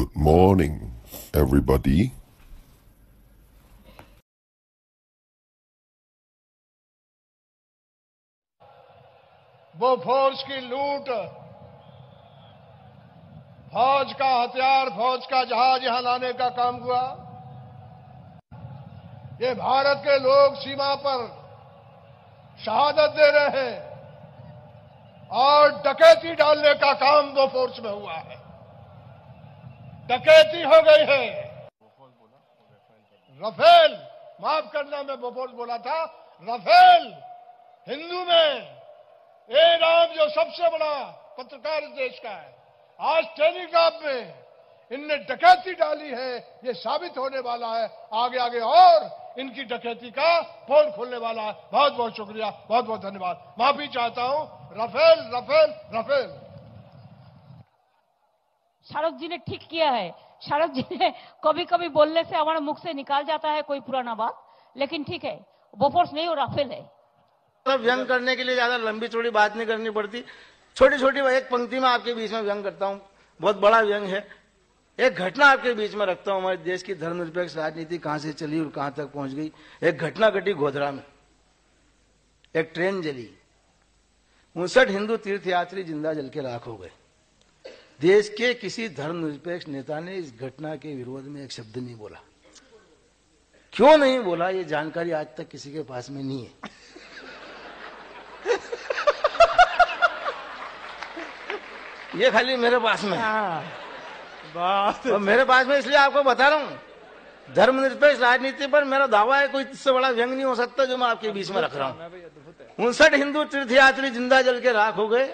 Good morning, everybody. फौज की लूट फौज का हथियार फौज का जहाज यहां लाने का काम हुआ ये भारत के लोग सीमा पर शहादत दे रहे हैं और डकैती डालने का काम वो फोर्स में हुआ है डकैती हो गई है रफेल माफ करना मैं बोपोल बोला था रफेल हिंदू में ए राम जो सबसे बड़ा पत्रकार देश का है आज टेलीग्राफ में इनने डकैती डाली है ये साबित होने वाला है आगे आगे और इनकी डकैती का फोन खोलने वाला है बहुत बहुत शुक्रिया बहुत बहुत धन्यवाद माफी चाहता हूं Rafale Rafale Rafale Sharad ji ने ठीक किया है शारद जी ने कभी कभी बोलने से हमारे मुख से निकाल जाता है कोई पुराना बात लेकिन ठीक है बोफोर्स नहीं और राफेल है मतलब व्यंग करने के लिए ज्यादा लंबी चौड़ी बात नहीं करनी पड़ती छोटी छोटी एक पंक्ति में आपके बीच में व्यंग करता हूँ बहुत बड़ा व्यंग है एक घटना आपके बीच में रखता हूं हमारे देश की धर्मनिरपेक्ष राजनीति कहां से चली और कहां तक पहुंच गई एक घटना घटी गोधरा में एक ट्रेन जली उनसठ हिंदू तीर्थयात्री जिंदा जल के राख हो गए देश के किसी धर्मनिरपेक्ष नेता ने इस घटना के विरोध में एक शब्द नहीं बोला क्यों नहीं बोला ये जानकारी आज तक किसी के पास में नहीं है ये खाली मेरे पास में हाँ, बात तो मेरे पास में इसलिए आपको बता रहा हूँ धर्मनिरपेक्ष राजनीति पर मेरा दावा है कोई इससे बड़ा व्यंग नहीं हो सकता जो मैं आपके बीच में रख रहा हूँ उनसठ हिंदू तीर्थयात्री जिंदा जल के राख हो गए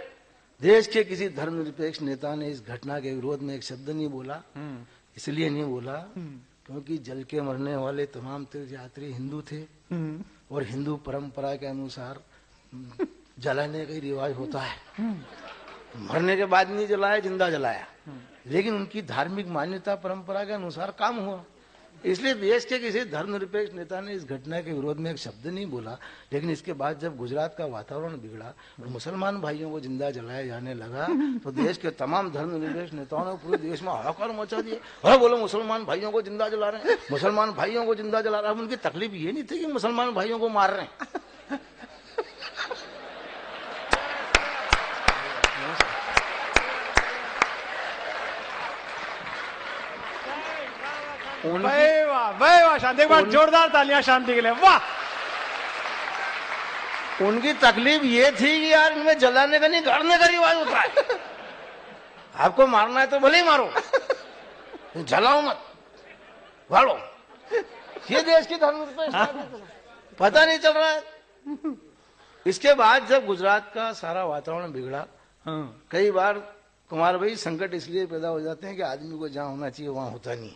देश के किसी धर्मनिरपेक्ष नेता ने इस घटना के विरोध में एक शब्द नहीं बोला हम्म। इसलिए नहीं बोला हम्म। क्योंकि जल के मरने वाले तमाम तीर्थयात्री हिंदू थे हम्म। और हिंदू परंपरा के अनुसार जलाने का रिवाज होता है मरने के बाद नहीं जलाया जिंदा जलाया लेकिन उनकी धार्मिक मान्यता परंपरा के अनुसार काम हुआ इसलिए देश के किसी धर्मनिरपेक्ष नेता ने इस घटना के विरोध में एक शब्द नहीं बोला लेकिन इसके बाद जब गुजरात का वातावरण बिगड़ा और मुसलमान भाइयों को जिंदा जलाया जाने लगा तो देश के तमाम धर्मनिरपेक्ष नेताओं ने पूरे देश में हाहाकार मचा दिए और बोलो मुसलमान भाइयों को जिंदा जला रहे हैं मुसलमान भाइयों को जिंदा जला रहे हैं उनकी तकलीफ ये नहीं थी कि मुसलमान भाइयों को मार रहे हैं वाह वाह शांति एक बार जोरदार तालियां शांति के लिए वाह उनकी तकलीफ ये थी कि यार इनमें जलाने का नहीं गड़ने का रिवाज होता है आपको मारना है तो भले ही मारो जलाओ मत भाड़ो ये देश की धर्म हाँ। पता नहीं चल रहा है इसके बाद जब गुजरात का सारा वातावरण बिगड़ा हाँ। कई बार कुमार भाई संकट इसलिए पैदा हो जाते हैं कि आदमी को जहां होना चाहिए वहां होता नहीं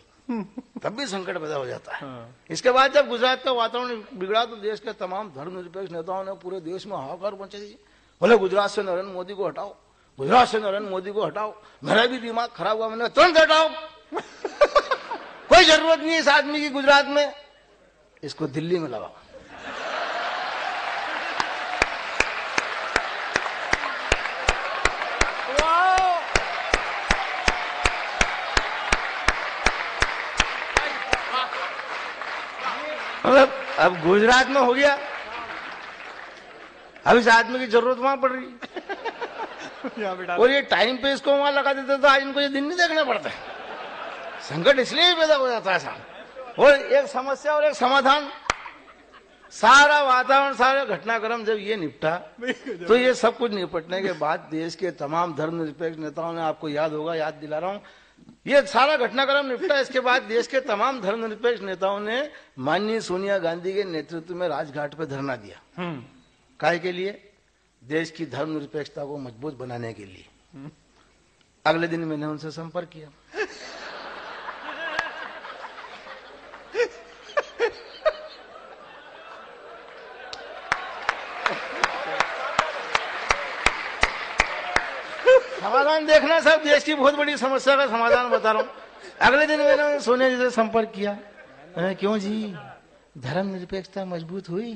तब भी संकट पैदा हो जाता है हाँ। इसके बाद जब गुजरात का वातावरण बिगड़ा तो देश के तमाम धर्मनिरपेक्ष नेताओं ने पूरे देश में हाहाकार पहुंचा दी बोले गुजरात से नरेंद्र मोदी को हटाओ गुजरात से नरेंद्र मोदी को हटाओ मेरा भी दिमाग खराब हुआ मैंने तुरंत हटाओ कोई जरूरत नहीं इस आदमी की गुजरात में इसको दिल्ली में लगाओ अब गुजरात में हो गया अब इस आदमी की जरूरत वहां पड़ रही और ये टाइम पे इसको वहां लगा देते तो आज इनको ये दिन नहीं देखना पड़ता संकट इसलिए भी पैदा हो जाता है और एक समस्या और एक समाधान सारा वातावरण सारा घटनाक्रम जब ये निपटा तो ये सब कुछ निपटने के बाद देश के तमाम धर्मनिरपेक्ष नेताओं ने आपको याद होगा याद दिला रहा हूँ ये सारा घटनाक्रम निपटा इसके बाद देश के तमाम धर्मनिरपेक्ष नेताओं ने माननीय सोनिया गांधी के नेतृत्व में राजघाट पर धरना दिया हम्म। काय के लिए देश की धर्मनिरपेक्षता को मजबूत बनाने के लिए अगले दिन मैंने उनसे संपर्क किया दुकान देखना साहब देश की बहुत बड़ी समस्या का समाधान बता रहा हूँ अगले दिन मैंने सोनिया जी से संपर्क किया मैंने क्यों जी धर्म निरपेक्षता मजबूत हुई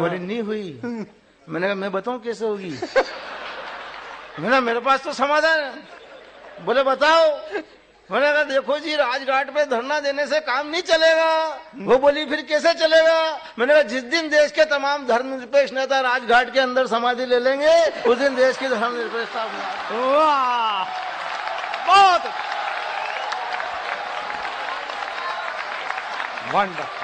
बोले नहीं हुई मैंने कहा मैं बताऊं कैसे होगी मैंने मेरे पास तो समाधान है बोले बताओ मैंने कहा देखो जी राजघाट पे धरना देने से काम नहीं चलेगा वो बोली फिर कैसे चलेगा मैंने कहा जिस दिन देश के तमाम धर्मनिरपेक्ष नेता राजघाट के अंदर समाधि ले लेंगे उस दिन देश की धर्मनिरपेक्षता बहुत वंडरफुल